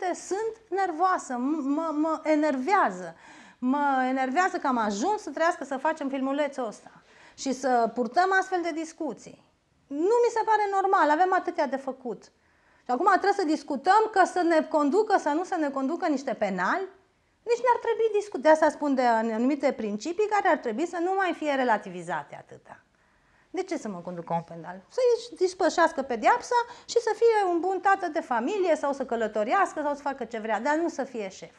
momente sunt nervoasă, mă, mă enervează. Mă enervează că am ajuns să trească să facem filmulețul ăsta și să purtăm astfel de discuții. Nu mi se pare normal, avem atâtea de făcut. Și acum trebuie să discutăm că să ne conducă, să nu să ne conducă niște penali? Nici deci n-ar trebui discutat. De asta spun de anumite principii care ar trebui să nu mai fie relativizate atâta. De ce să mă conduc un penal? Să-i dispășească pediapsa și să fie un bun tată de familie sau să călătorească sau să facă ce vrea, dar nu să fie șef.